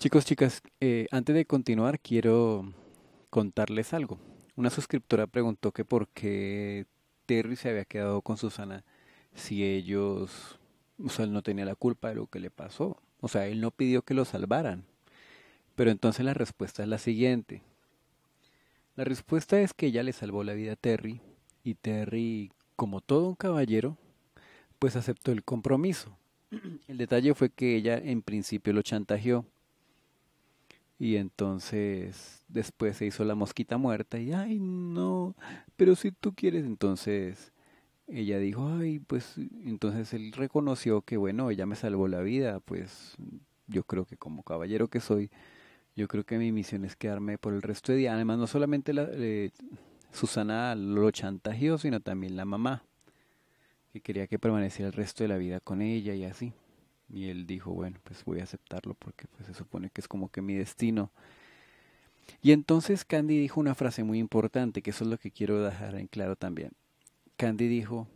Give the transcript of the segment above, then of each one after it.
Chicos, chicas, eh, antes de continuar quiero contarles algo. Una suscriptora preguntó que por qué Terry se había quedado con Susana si ellos, o sea, él no tenía la culpa de lo que le pasó. O sea, él no pidió que lo salvaran. Pero entonces la respuesta es la siguiente. La respuesta es que ella le salvó la vida a Terry y Terry, como todo un caballero, pues aceptó el compromiso. El detalle fue que ella en principio lo chantajeó y entonces después se hizo la mosquita muerta y, ay, no, pero si tú quieres, entonces ella dijo, ay, pues entonces él reconoció que, bueno, ella me salvó la vida, pues yo creo que como caballero que soy, yo creo que mi misión es quedarme por el resto de día. Además, no solamente la, eh, Susana lo chantajeó, sino también la mamá, que quería que permaneciera el resto de la vida con ella y así. Y él dijo, bueno, pues voy a aceptarlo porque pues, se supone que es como que mi destino. Y entonces Candy dijo una frase muy importante, que eso es lo que quiero dejar en claro también. Candy dijo,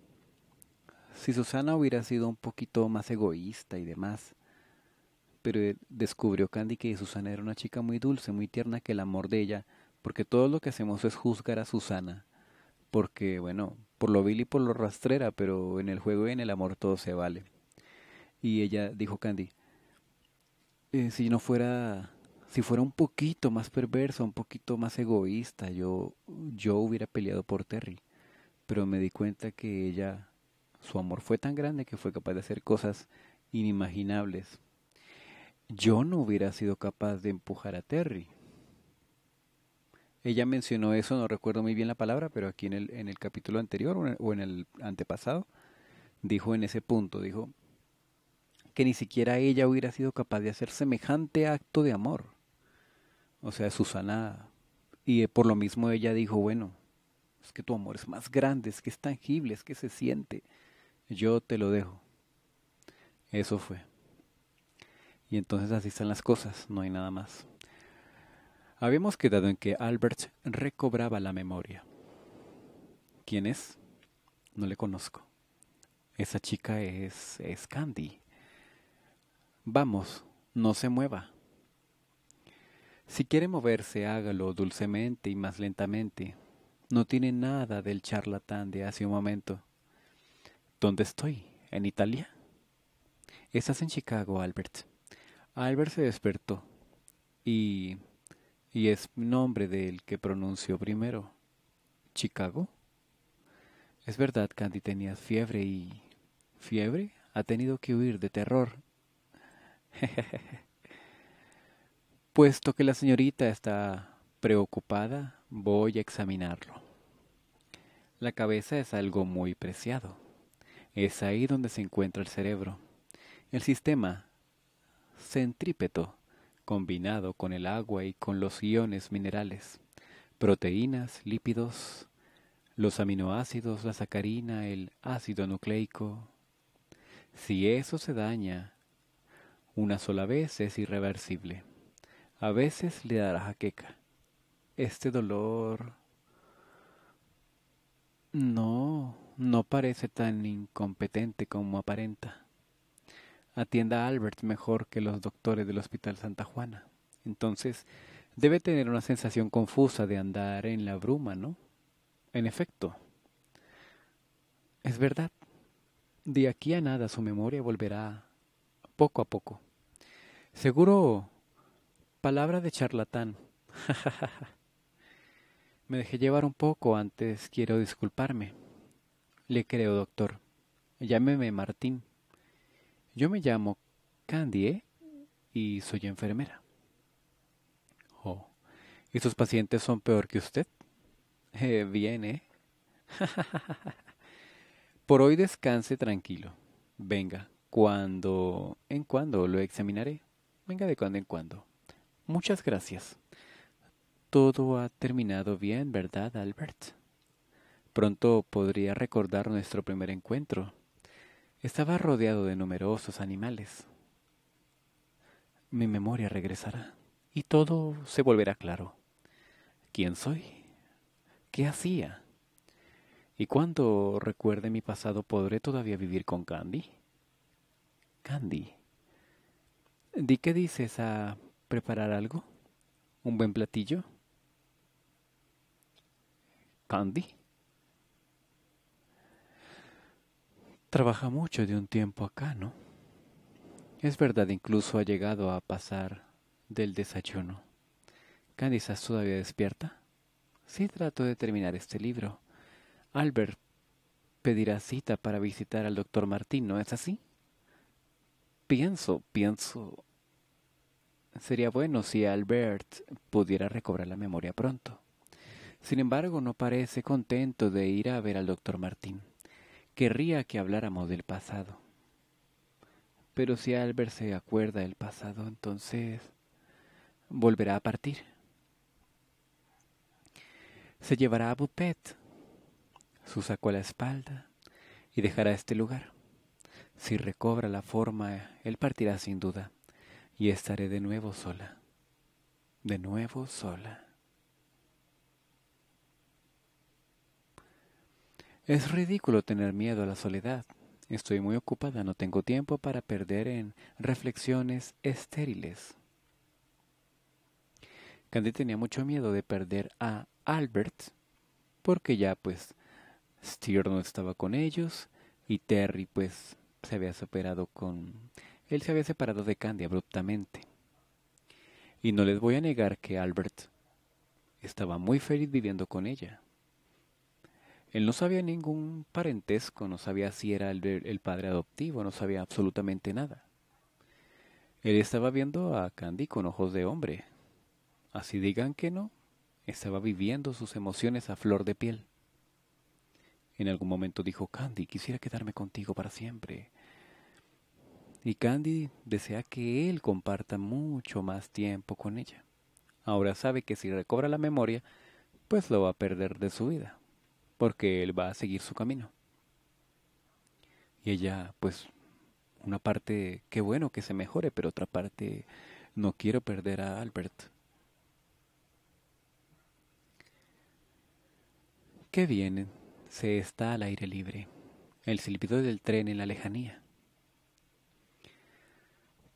si Susana hubiera sido un poquito más egoísta y demás, pero descubrió Candy que Susana era una chica muy dulce, muy tierna, que el amor de ella, porque todo lo que hacemos es juzgar a Susana, porque bueno, por lo vil y por lo rastrera, pero en el juego y en el amor todo se vale. Y ella dijo Candy, eh, si no fuera, si fuera un poquito más perverso, un poquito más egoísta, yo, yo hubiera peleado por Terry. Pero me di cuenta que ella, su amor fue tan grande que fue capaz de hacer cosas inimaginables. Yo no hubiera sido capaz de empujar a Terry. Ella mencionó eso, no recuerdo muy bien la palabra, pero aquí en el, en el capítulo anterior o en el antepasado, dijo en ese punto, dijo, que ni siquiera ella hubiera sido capaz de hacer semejante acto de amor. O sea, Susana, y eh, por lo mismo ella dijo, bueno, es que tu amor es más grande, es que es tangible, es que se siente. Yo te lo dejo. Eso fue. Y entonces así están las cosas, no hay nada más. Habíamos quedado en que Albert recobraba la memoria. ¿Quién es? No le conozco. Esa chica es, es Candy. Vamos, no se mueva. Si quiere moverse, hágalo dulcemente y más lentamente. No tiene nada del charlatán de hace un momento. ¿Dónde estoy? ¿En Italia? Estás en Chicago, Albert. Albert se despertó y... y es nombre del que pronunció primero. ¿Chicago? Es verdad, Candy, tenías fiebre y... ¿Fiebre? Ha tenido que huir de terror Puesto que la señorita está preocupada, voy a examinarlo. La cabeza es algo muy preciado. Es ahí donde se encuentra el cerebro. El sistema centrípeto, combinado con el agua y con los iones minerales, proteínas, lípidos, los aminoácidos, la sacarina, el ácido nucleico. Si eso se daña, una sola vez es irreversible. A veces le dará jaqueca. Este dolor... No, no parece tan incompetente como aparenta. Atienda a Albert mejor que los doctores del Hospital Santa Juana. Entonces, debe tener una sensación confusa de andar en la bruma, ¿no? En efecto. Es verdad. De aquí a nada su memoria volverá poco a poco. Seguro palabra de charlatán. Me dejé llevar un poco antes, quiero disculparme. Le creo, doctor. Llámeme Martín. Yo me llamo Candy ¿eh? y soy enfermera. Oh, ¿y sus pacientes son peor que usted? Eh, bien, ¿eh? Por hoy descanse tranquilo. Venga, cuando en cuando lo examinaré. Venga de cuando en cuando. Muchas gracias. Todo ha terminado bien, ¿verdad, Albert? Pronto podría recordar nuestro primer encuentro. Estaba rodeado de numerosos animales. Mi memoria regresará y todo se volverá claro. ¿Quién soy? ¿Qué hacía? Y cuando recuerde mi pasado podré todavía vivir con Candy. Candy. ¿Di qué dices a preparar algo? ¿Un buen platillo? ¿Candy? Trabaja mucho de un tiempo acá, ¿no? Es verdad, incluso ha llegado a pasar del desayuno. Candy, ¿estás todavía despierta? Sí, trato de terminar este libro. Albert pedirá cita para visitar al doctor Martín, ¿no es así? pienso, pienso, sería bueno si Albert pudiera recobrar la memoria pronto. Sin embargo, no parece contento de ir a ver al doctor Martín. Querría que habláramos del pasado. Pero si Albert se acuerda del pasado, entonces volverá a partir. Se llevará a Bupet, su saco a la espalda, y dejará este lugar. Si recobra la forma, él partirá sin duda, y estaré de nuevo sola, de nuevo sola. Es ridículo tener miedo a la soledad. Estoy muy ocupada, no tengo tiempo para perder en reflexiones estériles. Candy tenía mucho miedo de perder a Albert, porque ya pues Steer no estaba con ellos y Terry pues se había superado con... Él se había separado de Candy abruptamente. Y no les voy a negar que Albert estaba muy feliz viviendo con ella. Él no sabía ningún parentesco, no sabía si era el, el, padre adoptivo, no sabía absolutamente nada. Él estaba viendo a Candy con ojos de hombre. Así digan que no, estaba viviendo sus emociones a flor de piel. En algún momento dijo, Candy, quisiera quedarme contigo para siempre y Candy desea que él comparta mucho más tiempo con ella. Ahora sabe que si recobra la memoria, pues lo va a perder de su vida, porque él va a seguir su camino. Y ella, pues, una parte, qué bueno que se mejore, pero otra parte, no quiero perder a Albert. Qué viene? se está al aire libre. El silbido del tren en la lejanía.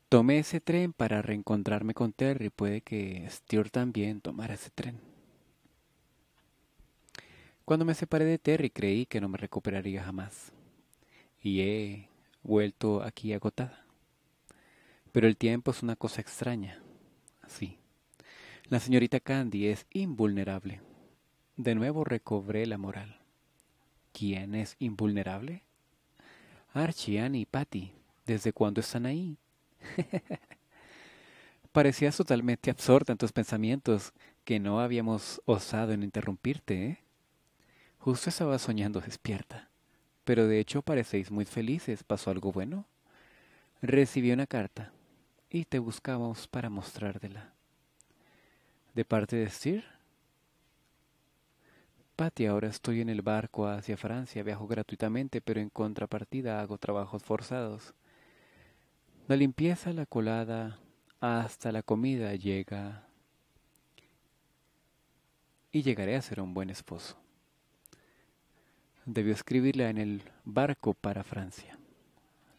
Tomé ese tren para reencontrarme con Terry. Puede que Stuart también tomara ese tren. Cuando me separé de Terry creí que no me recuperaría jamás. Y he vuelto aquí agotada. Pero el tiempo es una cosa extraña. Sí. La señorita Candy es invulnerable. De nuevo recobré la moral. ¿Quién es invulnerable? Archie, Annie y Patty. ¿Desde cuándo están ahí? Parecías totalmente absorta en tus pensamientos que no habíamos osado en interrumpirte, ¿eh? Justo estaba soñando despierta. Pero de hecho parecéis muy felices. ¿Pasó algo bueno? Recibí una carta y te buscábamos para mostrártela. ¿De parte de Sir? Patty, ahora estoy en el barco hacia Francia, viajo gratuitamente, pero en contrapartida hago trabajos forzados. La limpieza la colada hasta la comida llega y llegaré a ser un buen esposo. Debió escribirla en el barco para Francia.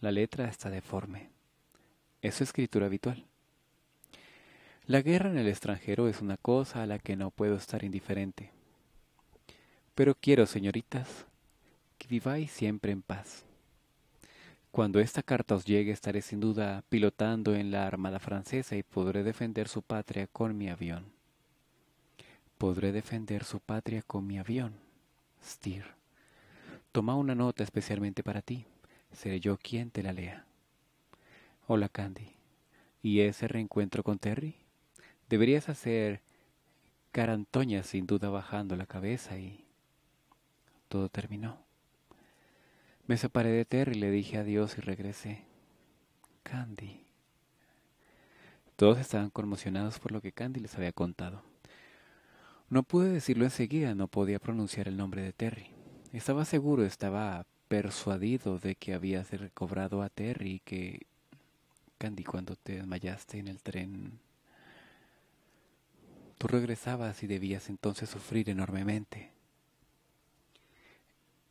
La letra está deforme. Es su escritura habitual. La guerra en el extranjero es una cosa a la que no puedo estar indiferente. Pero quiero, señoritas, que viváis siempre en paz. Cuando esta carta os llegue estaré sin duda pilotando en la Armada Francesa y podré defender su patria con mi avión. Podré defender su patria con mi avión. stir Toma una nota especialmente para ti. Seré yo quien te la lea. Hola Candy. ¿Y ese reencuentro con Terry? Deberías hacer carantoña sin duda bajando la cabeza y... Todo terminó. Me separé de Terry, le dije adiós y regresé. Candy. Todos estaban conmocionados por lo que Candy les había contado. No pude decirlo enseguida, no podía pronunciar el nombre de Terry. Estaba seguro, estaba persuadido de que habías recobrado a Terry y que... Candy, cuando te desmayaste en el tren... Tú regresabas y debías entonces sufrir enormemente.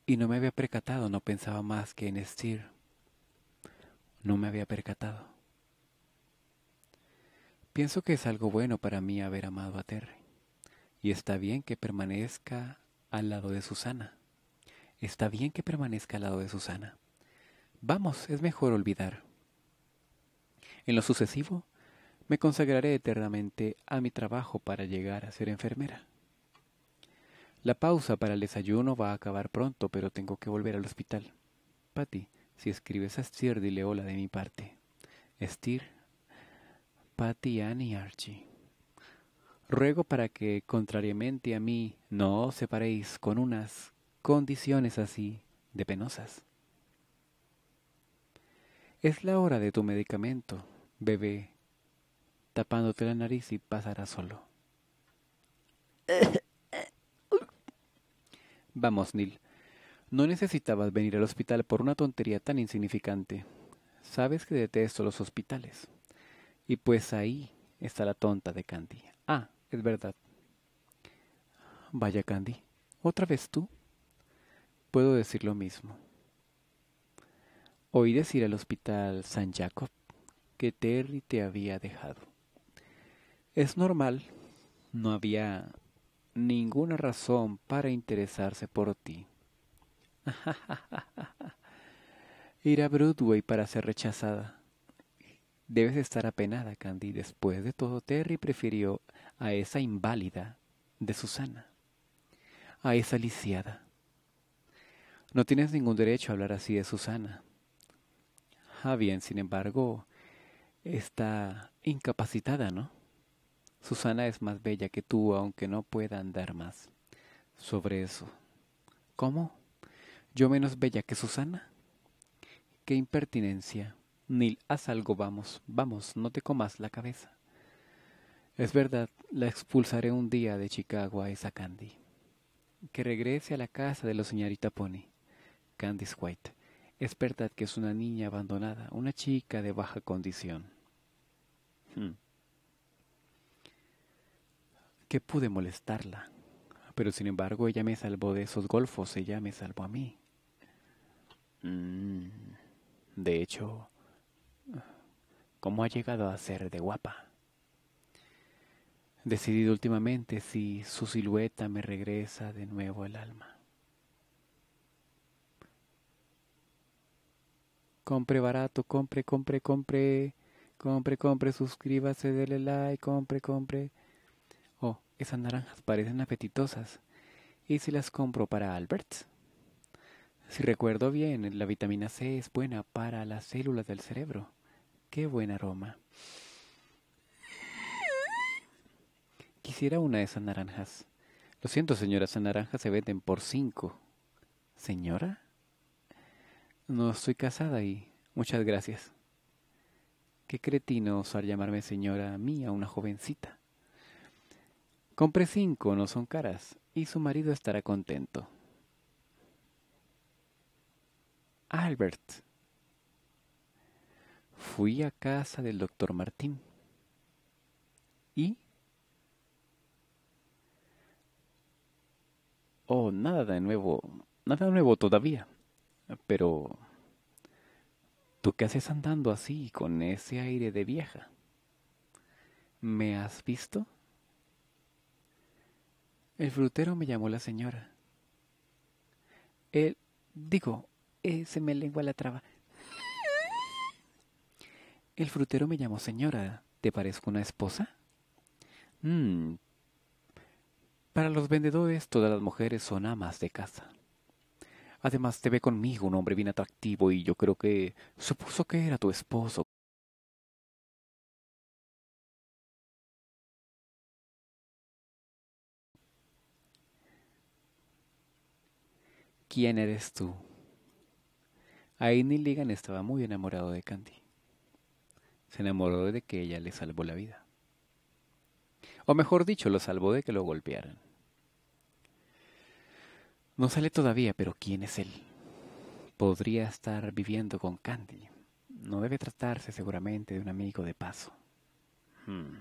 Y no me había percatado, no pensaba más que en Estir. No me había percatado. Pienso que es algo bueno para mí haber amado a Terry. Y está bien que permanezca al lado de Susana. Está bien que permanezca al lado de Susana. Vamos, es mejor olvidar. En lo sucesivo, me consagraré eternamente a mi trabajo para llegar a ser enfermera. La pausa para el desayuno va a acabar pronto, pero tengo que volver al hospital. Patty, si escribes a Stier, dile hola de mi parte. Stier, Patty, Annie y Archie. Ruego para que, contrariamente a mí, no os separéis con unas condiciones así de penosas. Es la hora de tu medicamento, bebé, tapándote la nariz y pasará solo. Vamos, Neil. No necesitabas venir al hospital por una tontería tan insignificante. Sabes que detesto los hospitales. Y pues ahí está la tonta de Candy. Ah, es verdad. Vaya, Candy. ¿Otra vez tú? Puedo decir lo mismo. Oí decir al hospital San Jacob que Terry te había dejado. Es normal. No había ninguna razón para interesarse por ti. Ir a Broadway para ser rechazada. Debes estar apenada, Candy. Después de todo, Terry prefirió a esa inválida de Susana, a esa lisiada. No tienes ningún derecho a hablar así de Susana. Ah, bien, sin embargo, está incapacitada, ¿no? Susana es más bella que tú, aunque no pueda andar más. Sobre eso. ¿Cómo? ¿Yo menos bella que Susana? Qué impertinencia. Nil, haz algo, vamos, vamos, no te comas la cabeza. Es verdad, la expulsaré un día de Chicago a esa Candy. Que regrese a la casa de la señorita Pony. Candy's White. Es verdad que es una niña abandonada, una chica de baja condición. Hmm que pude molestarla, pero sin embargo ella me salvó de esos golfos, ella me salvó a mí. Mm, de hecho, ¿cómo ha llegado a ser de guapa? Decidido últimamente si su silueta me regresa de nuevo el alma. Compre barato, compre, compre, compre, compre, compre, suscríbase, dele like, compre, compre. Esas naranjas parecen apetitosas. ¿Y si las compro para Albert? Si recuerdo bien, la vitamina C es buena para las células del cerebro. ¡Qué buen aroma! Quisiera una de esas naranjas. Lo siento, señora, esas naranjas se venden por cinco. ¿Señora? No estoy casada y muchas gracias. Qué cretino osar llamarme señora a mí, a una jovencita. Compre cinco, no son caras, y su marido estará contento. Albert. Fui a casa del doctor Martín. ¿Y? Oh, nada de nuevo, nada nuevo todavía. Pero... ¿Tú qué haces andando así, con ese aire de vieja? ¿Me has visto? El frutero me llamó la señora. Él, digo, eh, se me lengua la traba. El frutero me llamó señora. ¿Te parezco una esposa? Mm. Para los vendedores, todas las mujeres son amas de casa. Además, te ve conmigo un hombre bien atractivo y yo creo que supuso que era tu esposo. ¿Quién eres tú? Ahí estaba muy enamorado de Candy. Se enamoró de que ella le salvó la vida. O mejor dicho, lo salvó de que lo golpearan. No sale todavía, pero ¿quién es él? Podría estar viviendo con Candy. No debe tratarse seguramente de un amigo de paso. Hmm.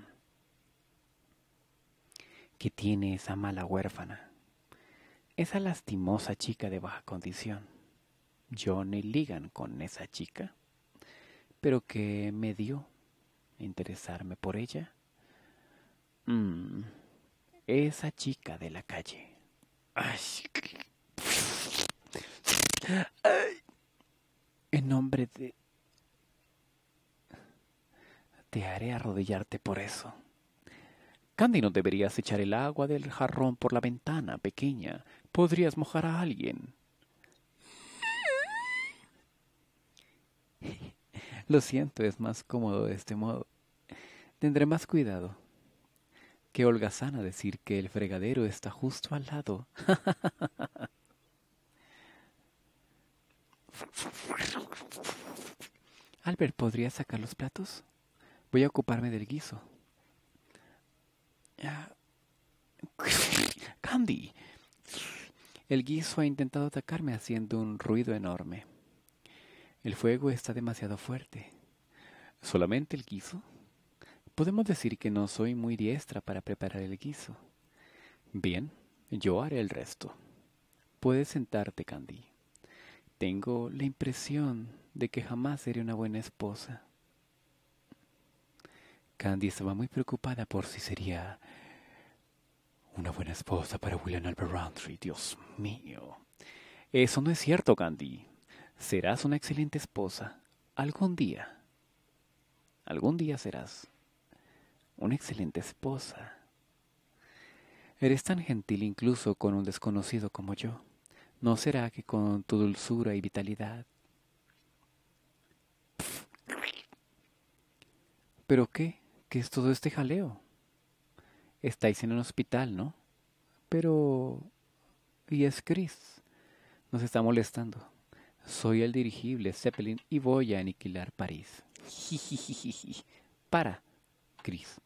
¿Qué tiene esa mala huérfana? Esa lastimosa chica de baja condición, Yo Johnny Ligan con esa chica, pero que me dio interesarme por ella. Mm, esa chica de la calle. Ay. En nombre de... Te haré arrodillarte por eso. Candy, no deberías echar el agua del jarrón por la ventana, pequeña. Podrías mojar a alguien. Lo siento, es más cómodo de este modo. Tendré más cuidado. Qué holgazana decir que el fregadero está justo al lado. Albert, ¿podrías sacar los platos? Voy a ocuparme del guiso. Candy. El guiso ha intentado atacarme haciendo un ruido enorme. El fuego está demasiado fuerte. ¿Solamente el guiso? Podemos decir que no soy muy diestra para preparar el guiso. Bien, yo haré el resto. Puedes sentarte, Candy. Tengo la impresión de que jamás seré una buena esposa. Candy estaba muy preocupada por si sería una buena esposa para William Albert Roundtree. Dios mío. Eso no es cierto, Candy. Serás una excelente esposa. Algún día. Algún día serás una excelente esposa. Eres tan gentil incluso con un desconocido como yo. ¿No será que con tu dulzura y vitalidad? ¿Pero qué? ¿Qué es todo este jaleo? Estáis en un hospital, ¿no? Pero... Y es Chris. Nos está molestando. Soy el dirigible Zeppelin y voy a aniquilar París. Para, Chris.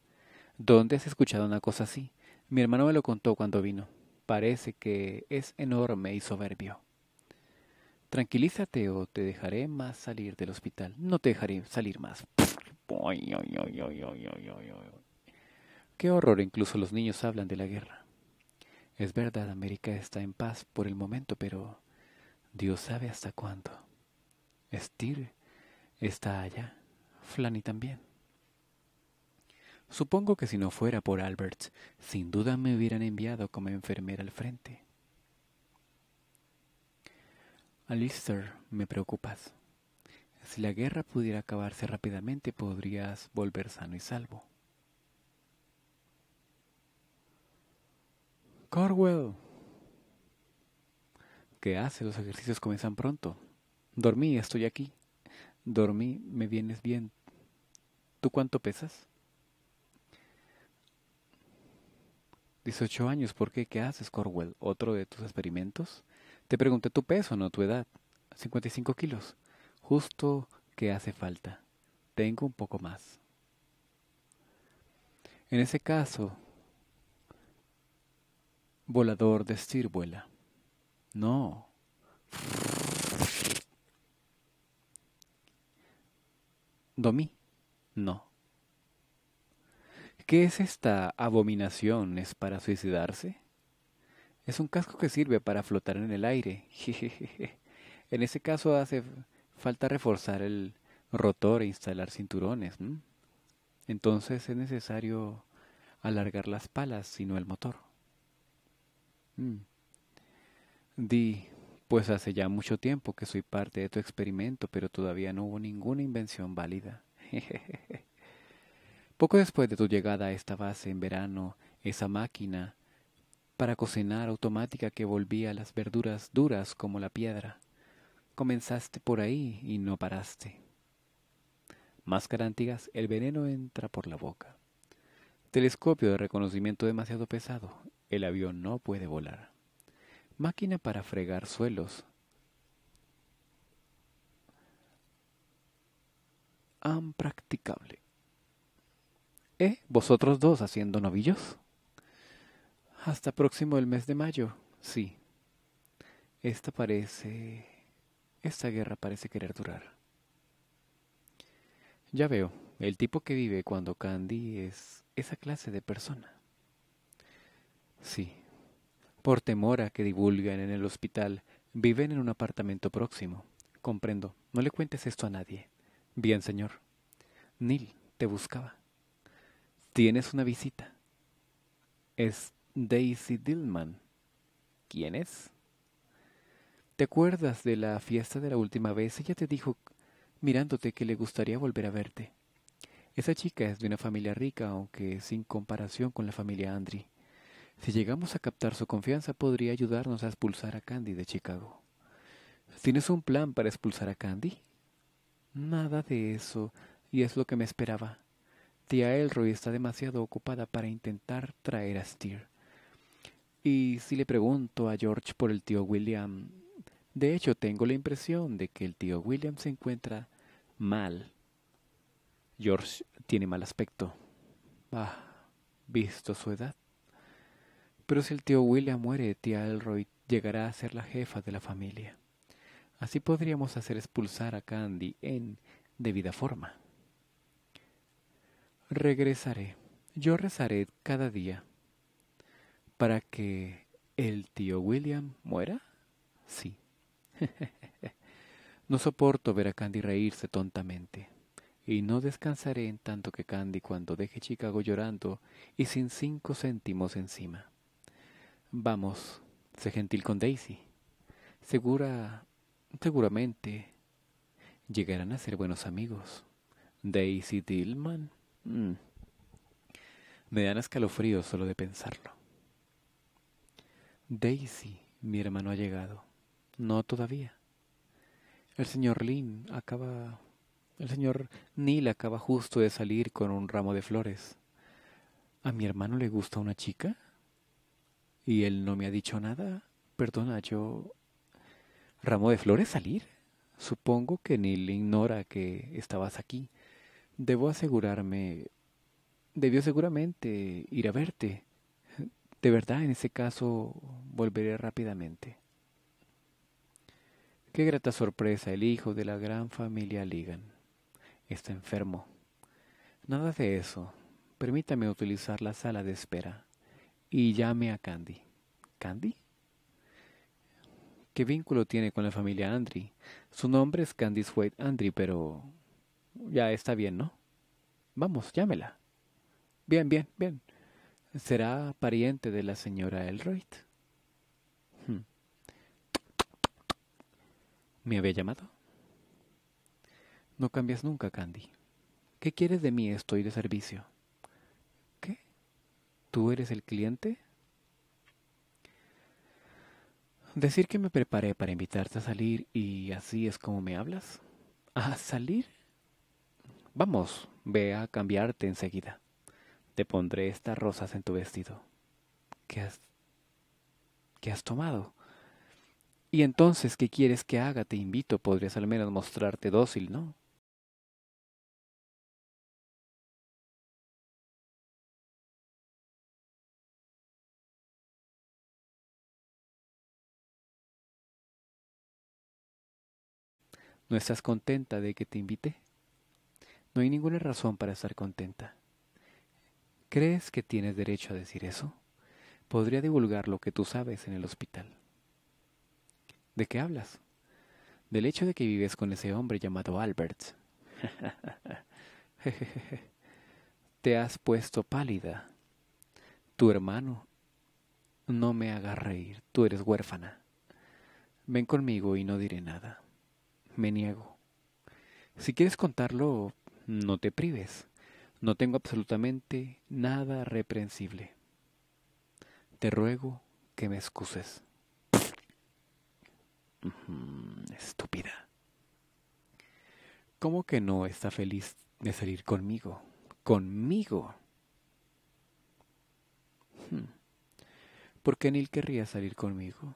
¿Dónde has escuchado una cosa así? Mi hermano me lo contó cuando vino. Parece que es enorme y soberbio. Tranquilízate o te dejaré más salir del hospital. No te dejaré salir más. Qué horror, incluso los niños hablan de la guerra. Es verdad, América está en paz por el momento, pero Dios sabe hasta cuándo. Steele está allá, Flanny también. Supongo que si no fuera por Albert, sin duda me hubieran enviado como enfermera al frente. Alistair, me preocupas. Si la guerra pudiera acabarse rápidamente, podrías volver sano y salvo. Corwell. ¿Qué hace? Los ejercicios comienzan pronto. Dormí, estoy aquí. Dormí, me vienes bien. ¿Tú cuánto pesas? 18 años, ¿por qué? ¿Qué haces, Corwell? ¿Otro de tus experimentos? Te pregunté tu peso, no tu edad. 55 kilos. Justo que hace falta. Tengo un poco más. En ese caso, volador de estirbuela. No. Domí. No. ¿Qué es esta abominación? ¿Es para suicidarse? Es un casco que sirve para flotar en el aire. en ese caso hace falta reforzar el rotor e instalar cinturones. Entonces es necesario alargar las palas, sino el motor. Mm. Di, pues hace ya mucho tiempo que soy parte de tu experimento, pero todavía no hubo ninguna invención válida. Poco después de tu llegada a esta base en verano, esa máquina para cocinar automática que volvía las verduras duras como la piedra. Comenzaste por ahí y no paraste. Máscara antigas, el veneno entra por la boca. Telescopio de reconocimiento demasiado pesado, el avión no puede volar. Máquina para fregar suelos. Impracticable. ¿Eh? ¿Vosotros dos haciendo novillos? Hasta próximo el mes de mayo. Sí. Esta parece... Esta guerra parece querer durar. Ya veo, el tipo que vive cuando Candy es esa clase de persona. Sí. Por temor a que divulguen en el hospital, viven en un apartamento próximo. Comprendo. No le cuentes esto a nadie. Bien, señor. Neil, te buscaba. Tienes una visita. Es Daisy Dillman. ¿Quién es? ¿Te acuerdas de la fiesta de la última vez? Ella te dijo, mirándote, que le gustaría volver a verte. Esa chica es de una familia rica, aunque sin comparación con la familia Andri. Si llegamos a captar su confianza, podría ayudarnos a expulsar a Candy de Chicago. ¿Tienes un plan para expulsar a Candy? Nada de eso, y es lo que me esperaba. Tía Elroy está demasiado ocupada para intentar traer a Steer. Y si le pregunto a George por el tío William, de hecho tengo la impresión de que el tío William se encuentra mal. George tiene mal aspecto. Ah, visto su edad. Pero si el tío William muere, tía Elroy llegará a ser la jefa de la familia. Así podríamos hacer expulsar a Candy en debida forma. Regresaré. Yo rezaré cada día para que el tío William muera? Sí. no soporto ver a Candy reírse tontamente. Y no descansaré en tanto que Candy cuando deje Chicago llorando y sin cinco céntimos encima. Vamos, sé gentil con Daisy. Segura, seguramente, llegarán a ser buenos amigos. Daisy Dillman. Mm. Me dan escalofríos solo de pensarlo. Daisy, mi hermano ha llegado. No todavía. El señor Lynn acaba... El señor Neil acaba justo de salir con un ramo de flores. ¿A mi hermano le gusta una chica? ¿Y él no me ha dicho nada? Perdona, yo... ¿Ramo de flores salir? Supongo que Neil ignora que estabas aquí. Debo asegurarme... Debió seguramente ir a verte. De verdad, en ese caso, volveré rápidamente. Qué grata sorpresa, el hijo de la gran familia Ligan. Está enfermo. Nada de eso. Permítame utilizar la sala de espera. Y llame a Candy. ¿Candy? ¿Qué vínculo tiene con la familia Andri? Su nombre es Candy Wade Andri, pero... Ya está bien, ¿no? Vamos, llámela. Bien, bien, bien será pariente de la señora Elroyd. Hmm. ¿Me había llamado? No cambias nunca, Candy. ¿Qué quieres de mí? Estoy de servicio. ¿Qué? ¿Tú eres el cliente? Decir que me preparé para invitarte a salir y así es como me hablas. ¿A salir? Vamos, ve a cambiarte enseguida. Te pondré estas rosas en tu vestido ¿Qué has, qué has tomado. Y entonces, ¿qué quieres que haga? Te invito, podrías al menos mostrarte dócil, ¿no? ¿No estás contenta de que te invite? No hay ninguna razón para estar contenta. ¿Crees que tienes derecho a decir eso? Podría divulgar lo que tú sabes en el hospital. ¿De qué hablas? Del hecho de que vives con ese hombre llamado Albert. Te has puesto pálida. Tu hermano. No me hagas reír, tú eres huérfana. Ven conmigo y no diré nada. Me niego. Si quieres contarlo, no te prives. No tengo absolutamente nada reprensible. Te ruego que me excuses. Estúpida. ¿Cómo que no está feliz de salir conmigo? ¿Conmigo? Hmm. ¿Por qué Neil querría salir conmigo?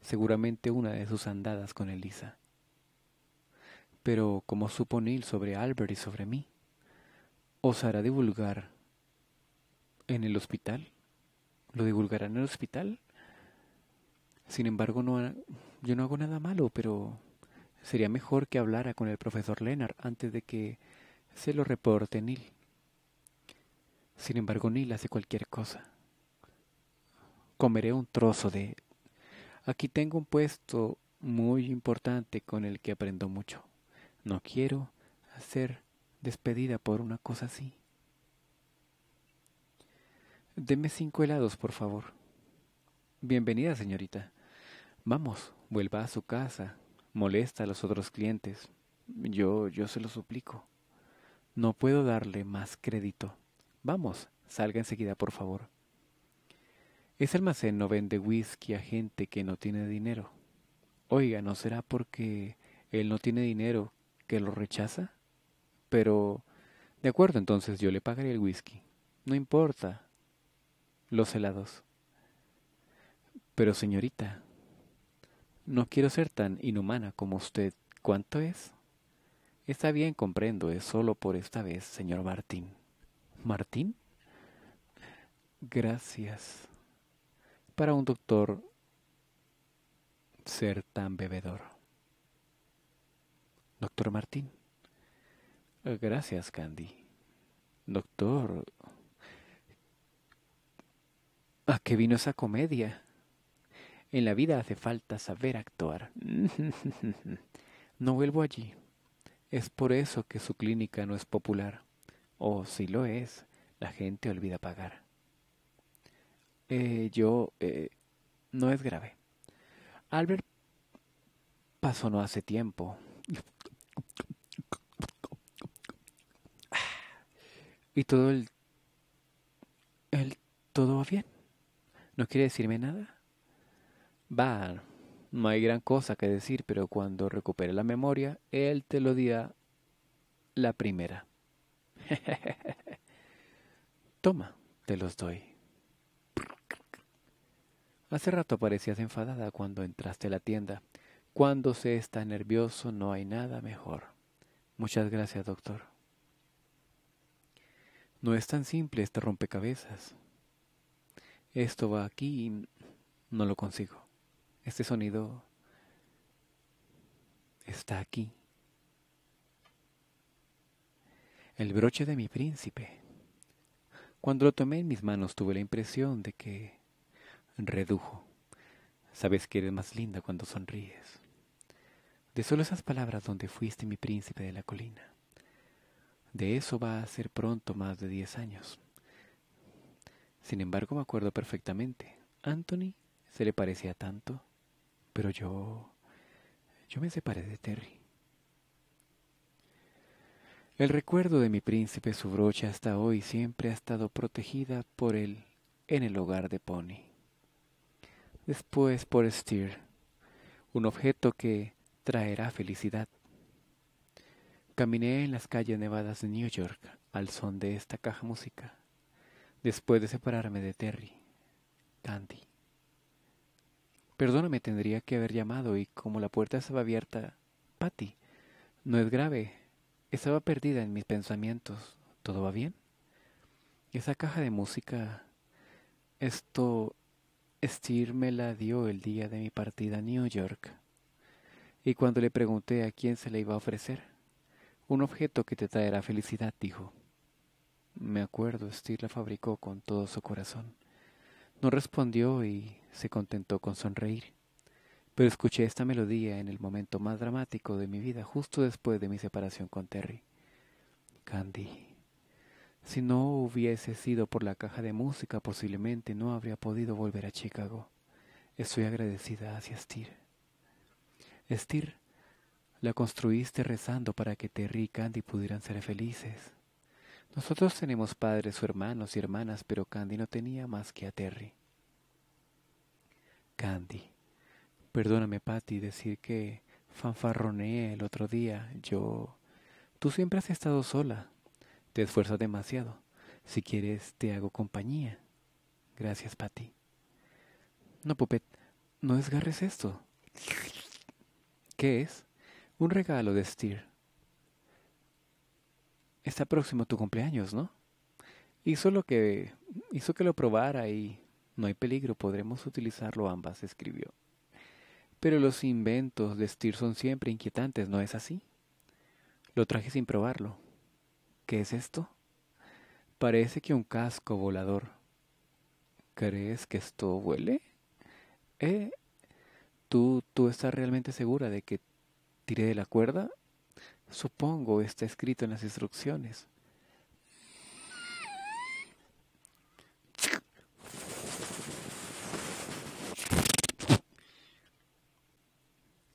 seguramente una de sus andadas con Elisa. Pero, ¿cómo supo Neil sobre Albert y sobre mí? osará divulgar en el hospital. ¿Lo divulgarán en el hospital? Sin embargo, yo no hago nada malo, pero sería mejor que hablara con el profesor Lennart antes de que se lo reporte Neil. Sin embargo, Neil hace cualquier cosa. Comeré un trozo de... Aquí tengo un puesto muy importante con el que aprendo mucho. No quiero hacer despedida por una cosa así. Deme cinco helados, por favor. Bienvenida, señorita. Vamos, vuelva a su casa. Molesta a los otros clientes. Yo, yo se lo suplico. No puedo darle más crédito. Vamos, salga enseguida, por favor. Ese almacén no vende whisky a gente que no tiene dinero. Oiga, ¿no será porque él no tiene dinero que lo rechaza? Pero, de acuerdo, entonces yo le pagaré el whisky. No importa. Los helados. Pero señorita, no quiero ser tan inhumana como usted. ¿Cuánto es? Está bien, comprendo, es solo por esta vez, señor Martín. ¿Martín? Gracias. Para un doctor ser tan bebedor. Doctor Martín. Ah, gracias, Candy. Doctor, ¿a qué vino esa comedia? En la vida hace falta saber actuar. no vuelvo allí. Es por eso que su clínica no es popular. O si lo es, la gente olvida pagar. Eh, yo... Eh, no es grave. Albert pasó no hace tiempo. Y todo el, el todo va bien. No quiere decirme nada. Va, no hay gran cosa que decir, pero cuando recupere la memoria, él te lo dirá la primera. Toma, te los doy. Hace rato parecías enfadada cuando entraste a la tienda. Cuando se está nervioso no hay nada mejor. Muchas gracias, doctor. No es tan simple este rompecabezas. Esto va aquí y no lo consigo. Este sonido está aquí. El broche de mi príncipe. Cuando lo tomé en mis manos tuve la impresión de que redujo. Sabes que eres más linda cuando sonríes. De solo esas palabras donde fuiste mi príncipe de la colina. De eso va a ser pronto más de 10 años. Sin embargo, me acuerdo perfectamente. Anthony se le parecía tanto, pero yo... yo me separé de Terry. El recuerdo de mi príncipe su brocha hasta hoy siempre ha estado protegida por él en el hogar de Pony. Después por Steer, un objeto que traerá felicidad. Caminé en las calles nevadas de New York al son de esta caja música, después de separarme de Terry, Candy. Perdóname, tendría que haber llamado y como la puerta estaba abierta, Patty, no es grave, estaba perdida en mis pensamientos, ¿todo va bien? Esa caja de música, esto, Steer me la dio el día de mi partida a New York. Y cuando le pregunté a quién se le iba a ofrecer, un objeto que te traerá felicidad, dijo. Me acuerdo, Steve la fabricó con todo su corazón. No respondió y se contentó con sonreír. Pero escuché esta melodía en el momento más dramático de mi vida, justo después de mi separación con Terry. Candy. Si no hubiese sido por la caja de música, posiblemente no habría podido volver a Chicago. Estoy agradecida hacia Steve. La construiste rezando para que Terry y Candy pudieran ser felices. Nosotros tenemos padres o hermanos y hermanas, pero Candy no tenía más que a Terry. Candy, perdóname, Patty, decir que fanfarroneé el otro día. Yo. Tú siempre has estado sola. Te esfuerzas demasiado. Si quieres, te hago compañía. Gracias, Patty. No, Popet, no desgarres esto. ¿Qué es? Un regalo de Steer. Está próximo tu cumpleaños, ¿no? Hizo lo que hizo que lo probara y no hay peligro, podremos utilizarlo ambas, escribió. Pero los inventos de Steer son siempre inquietantes, ¿no es así? Lo traje sin probarlo. ¿Qué es esto? Parece que un casco volador. ¿Crees que esto huele? Eh, tú, tú estás realmente segura de que tiré de la cuerda? Supongo está escrito en las instrucciones.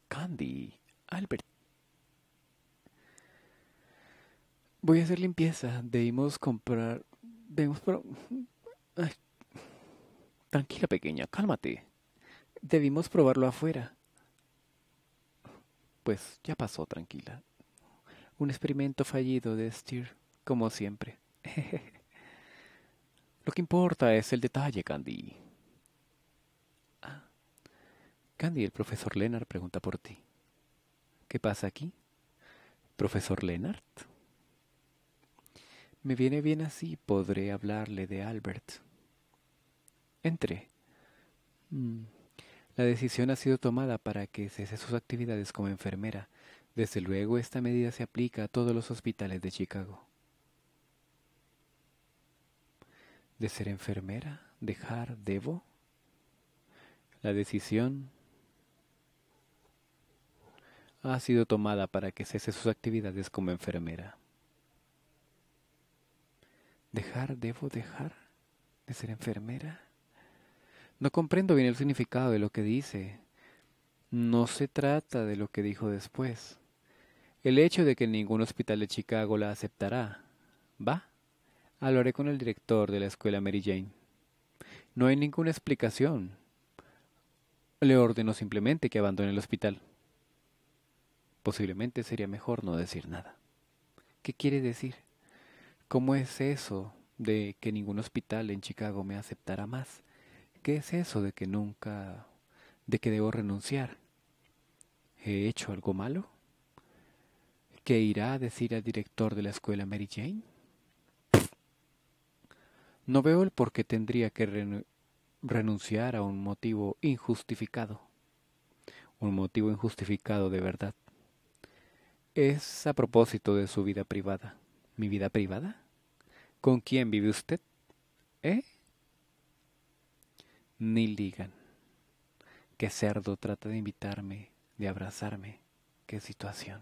Candy, Albert. Voy a hacer limpieza. Debimos comprar. Vemos, pero Tranquila, pequeña, cálmate. Debimos probarlo afuera. Pues ya pasó tranquila. Un experimento fallido de Steer, como siempre. Lo que importa es el detalle, Candy. Ah, Candy, el profesor Lennart pregunta por ti. ¿Qué pasa aquí? ¿Profesor Lennart? Me viene bien así, podré hablarle de Albert. Entre. Mm. La decisión ha sido tomada para que cese sus actividades como enfermera. Desde luego, esta medida se aplica a todos los hospitales de Chicago. ¿De ser enfermera? ¿Dejar? ¿Debo? La decisión ha sido tomada para que cese sus actividades como enfermera. ¿Dejar? ¿Debo dejar de ser enfermera? No comprendo bien el significado de lo que dice. No se trata de lo que dijo después. El hecho de que ningún hospital de Chicago la aceptará. ¿Va? Hablaré con el director de la escuela Mary Jane. No hay ninguna explicación. Le ordeno simplemente que abandone el hospital. Posiblemente sería mejor no decir nada. ¿Qué quiere decir? ¿Cómo es eso de que ningún hospital en Chicago me aceptará más? ¿Qué es eso de que nunca, de que debo renunciar? ¿He hecho algo malo? ¿Qué irá a decir al director de la escuela Mary Jane? No veo el por qué tendría que renunciar a un motivo injustificado. Un motivo injustificado de verdad. Es a propósito de su vida privada. ¿Mi vida privada? ¿Con quién vive usted? ¿Eh? ni ligan. Qué cerdo trata de invitarme, de abrazarme. Qué situación.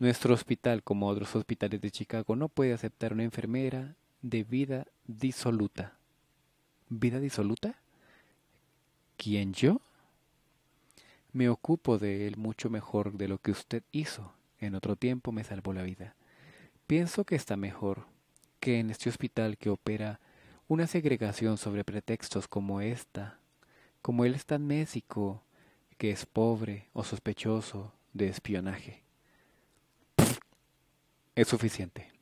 Nuestro hospital, como otros hospitales de Chicago, no puede aceptar una enfermera de vida disoluta. ¿Vida disoluta? ¿Quién yo? Me ocupo de él mucho mejor de lo que usted hizo. En otro tiempo me salvó la vida. Pienso que está mejor que en este hospital que opera una segregación sobre pretextos como esta, como él es tan méxico que es pobre o sospechoso de espionaje, es suficiente.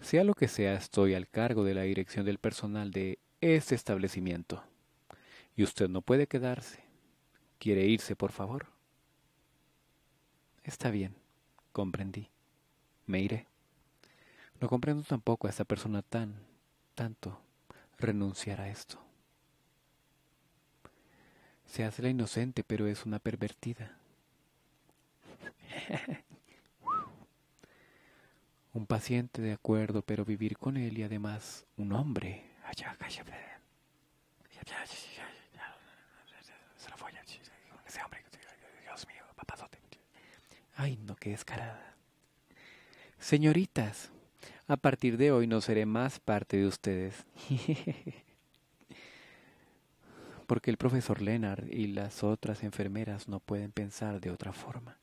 Sea lo que sea, estoy al cargo de la dirección del personal de este establecimiento. Y usted no puede quedarse. ¿Quiere irse, por favor? Está bien, comprendí. Me iré. No comprendo tampoco a esta persona tan tanto renunciar a esto. Se hace la inocente, pero es una pervertida. un paciente, de acuerdo, pero vivir con él y además un hombre. Ay, no, qué descarada. Señoritas, a partir de hoy no seré más parte de ustedes. Porque el profesor Lennart y las otras enfermeras no pueden pensar de otra forma.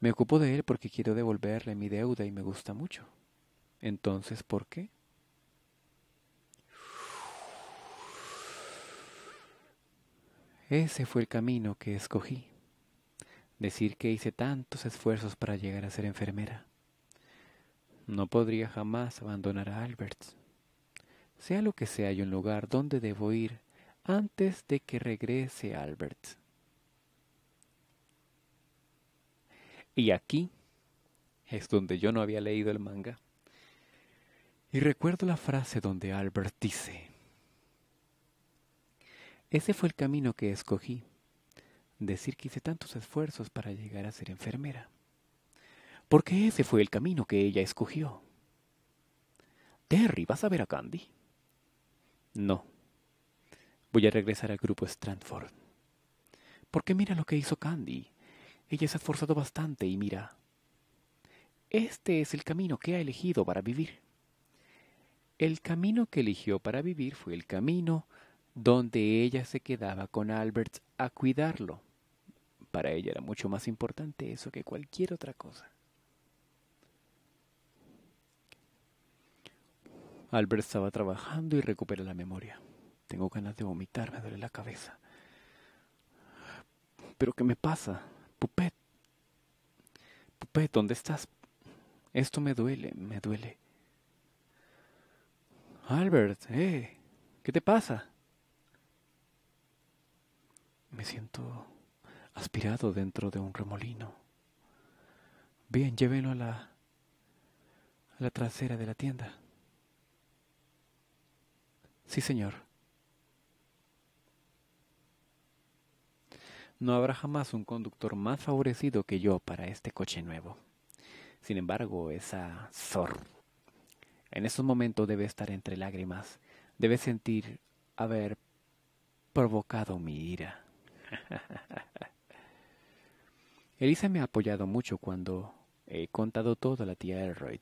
Me ocupo de él porque quiero devolverle mi deuda y me gusta mucho. Entonces, ¿por qué? Ese fue el camino que escogí. Decir que hice tantos esfuerzos para llegar a ser enfermera. No podría jamás abandonar a Albert. Sea lo que sea, hay un lugar donde debo ir antes de que regrese Albert. Y aquí es donde yo no había leído el manga. Y recuerdo la frase donde Albert dice, ese fue el camino que escogí, decir que hice tantos esfuerzos para llegar a ser enfermera porque ese fue el camino que ella escogió. Terry, ¿vas a ver a Candy? No. Voy a regresar al grupo Strandford. Porque mira lo que hizo Candy. Ella se ha esforzado bastante y mira. Este es el camino que ha elegido para vivir. El camino que eligió para vivir fue el camino donde ella se quedaba con Albert a cuidarlo. Para ella era mucho más importante eso que cualquier otra cosa. Albert estaba trabajando y recupera la memoria. Tengo ganas de vomitar, me duele la cabeza. ¿Pero qué me pasa? Pupet. Pupet, ¿dónde estás? Esto me duele, me duele. Albert, ¿eh? ¿Qué te pasa? Me siento aspirado dentro de un remolino. Bien, llévenlo a la, a la trasera de la tienda. Sí, Señor. No habrá jamás un conductor más favorecido que yo para este coche nuevo. Sin embargo, esa Zor en estos momentos debe estar entre lágrimas, debe sentir haber provocado mi ira. Elisa me ha apoyado mucho cuando he contado todo a la tía Elroyd.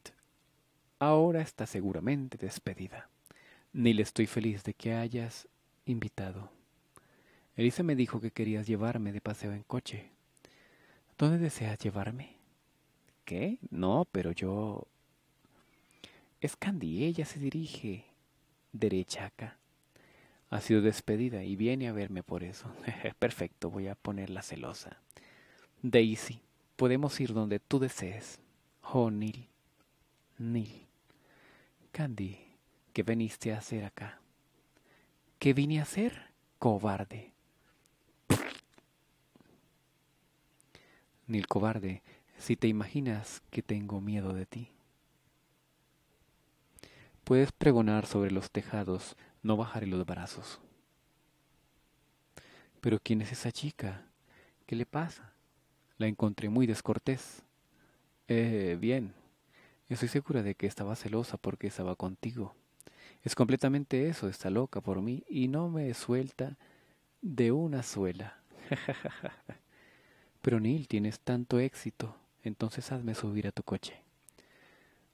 Ahora está seguramente despedida. Neil, estoy feliz de que hayas invitado. Elisa me dijo que querías llevarme de paseo en coche. ¿Dónde deseas llevarme? ¿Qué? No, pero yo... Es Candy, ella se dirige derecha acá. Ha sido despedida y viene a verme por eso. Perfecto, voy a ponerla celosa. Daisy, podemos ir donde tú desees. Oh, Neil. Neil. Candy, ¿Qué veniste a hacer acá? ¿Qué vine a hacer? Cobarde. Ni el cobarde, si te imaginas que tengo miedo de ti. Puedes pregonar sobre los tejados, no bajaré los brazos. Pero ¿quién es esa chica? ¿Qué le pasa? La encontré muy descortés. Eh, bien. Estoy segura de que estaba celosa porque estaba contigo. Es completamente eso, está loca por mí y no me suelta de una suela. Pero Neil, tienes tanto éxito, entonces hazme subir a tu coche.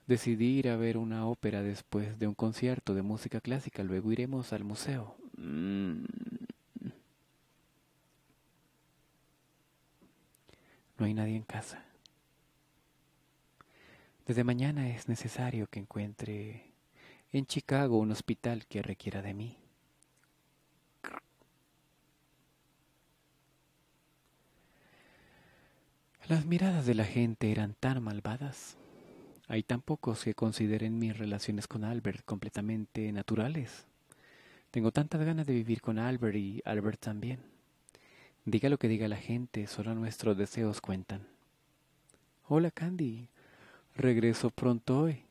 Decidí ir a ver una ópera después de un concierto de música clásica, luego iremos al museo. Mm. No hay nadie en casa. Desde mañana es necesario que encuentre en Chicago un hospital que requiera de mí. Las miradas de la gente eran tan malvadas. Hay tan pocos que consideren mis relaciones con Albert completamente naturales. Tengo tantas ganas de vivir con Albert y Albert también. Diga lo que diga la gente, solo nuestros deseos cuentan. Hola Candy, regreso pronto hoy.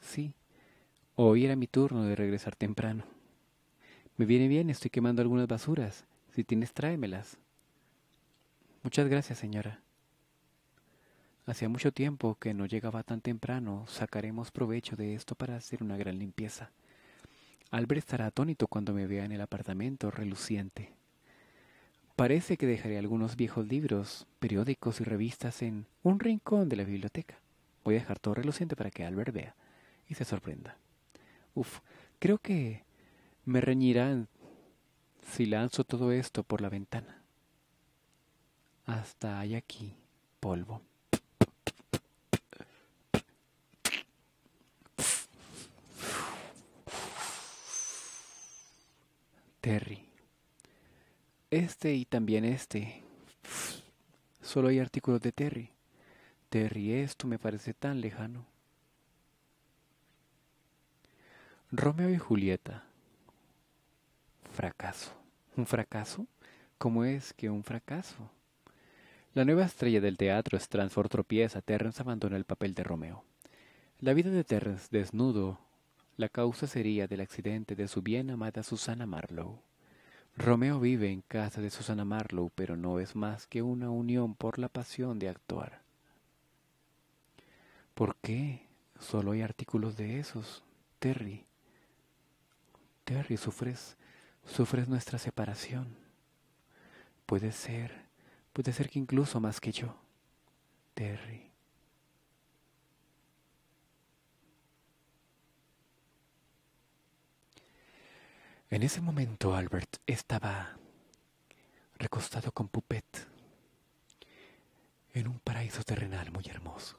Sí, Hoy era mi turno de regresar temprano. Me viene bien, estoy quemando algunas basuras. Si tienes, tráemelas. Muchas gracias, señora. Hacía mucho tiempo que no llegaba tan temprano. Sacaremos provecho de esto para hacer una gran limpieza. Albert estará atónito cuando me vea en el apartamento reluciente. Parece que dejaré algunos viejos libros, periódicos y revistas en un rincón de la biblioteca. Voy a dejar todo reluciente para que Albert vea y se sorprenda. Uf, creo que me reñirán si lanzo todo esto por la ventana. Hasta hay aquí polvo. Terry. Este y también este. Solo hay artículos de Terry. Terry, esto me parece tan lejano. Romeo y Julieta. Fracaso. ¿Un fracaso? ¿Cómo es que un fracaso? La nueva estrella del teatro Transfor tropieza, Terrence abandona el papel de Romeo. La vida de Terrence desnudo, la causa sería del accidente de su bien amada Susana Marlowe. Romeo vive en casa de Susana Marlowe, pero no es más que una unión por la pasión de actuar. ¿Por qué? Solo hay artículos de esos, Terry. Terry, sufres, sufres nuestra separación. Puede ser, puede ser que incluso más que yo. Terry. En ese momento Albert estaba recostado con Pupet en un paraíso terrenal muy hermoso.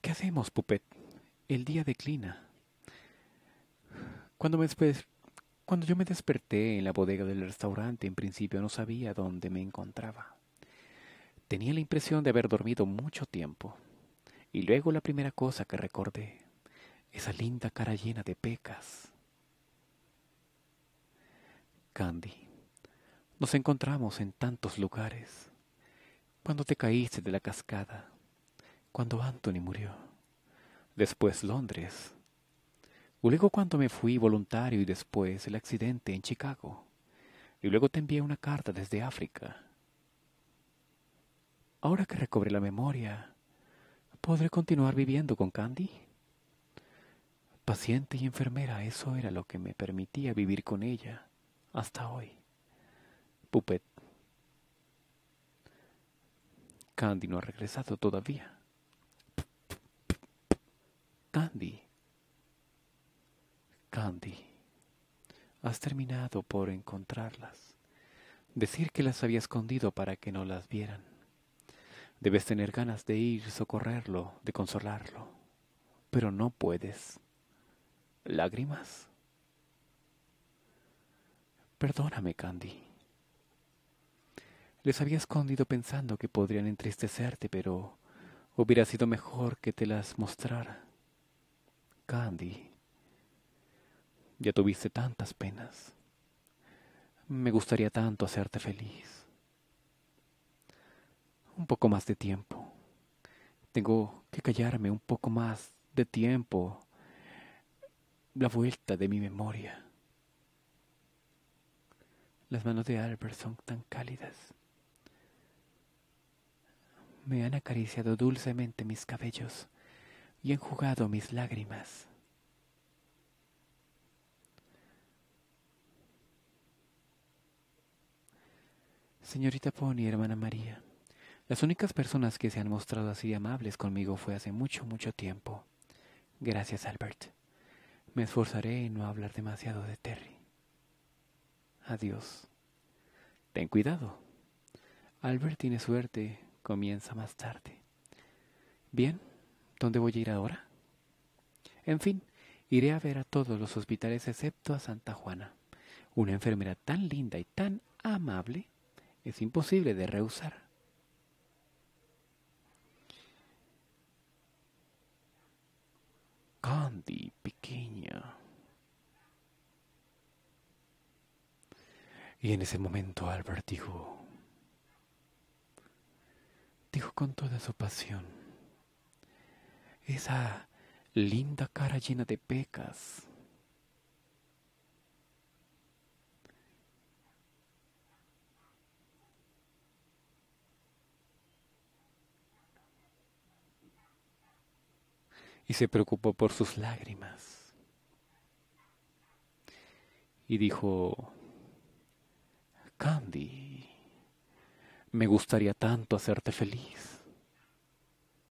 ¿Qué hacemos, Pupet? El día declina. Cuando, me Cuando yo me desperté en la bodega del restaurante, en principio no sabía dónde me encontraba. Tenía la impresión de haber dormido mucho tiempo. Y luego la primera cosa que recordé, esa linda cara llena de pecas. Candy, nos encontramos en tantos lugares. Cuando te caíste de la cascada, cuando Anthony murió, después Londres, luego cuando me fui voluntario y después el accidente en Chicago. Y luego te envié una carta desde África. Ahora que recobré la memoria, ¿podré continuar viviendo con Candy? Paciente y enfermera, eso era lo que me permitía vivir con ella hasta hoy. Pupet. Candy no ha regresado todavía. Candy. —Candy, Has terminado por encontrarlas. Decir que las había escondido para que no las vieran. Debes tener ganas de ir, socorrerlo, de consolarlo. Pero no puedes. ¿Lágrimas? Perdóname, Candy. Les había escondido pensando que podrían entristecerte, pero hubiera sido mejor que te las mostrara. Candy. Ya tuviste tantas penas. Me gustaría tanto hacerte feliz. Un poco más de tiempo. Tengo que callarme un poco más de tiempo. La vuelta de mi memoria. Las manos de Albert son tan cálidas. Me han acariciado dulcemente mis cabellos y han jugado mis lágrimas. Señorita Pony, hermana María, las únicas personas que se han mostrado así amables conmigo fue hace mucho, mucho tiempo. Gracias, Albert. Me esforzaré en no hablar demasiado de Terry. Adiós. Ten cuidado. Albert tiene suerte, comienza más tarde. Bien, ¿dónde voy a ir ahora? En fin, iré a ver a todos los hospitales excepto a Santa Juana. Una enfermera tan linda y tan amable es imposible de rehusar. Candy pequeña. Y en ese momento Albert dijo, dijo con toda su pasión, esa linda cara llena de pecas, y se preocupó por sus lágrimas. Y dijo, Candy, me gustaría tanto hacerte feliz.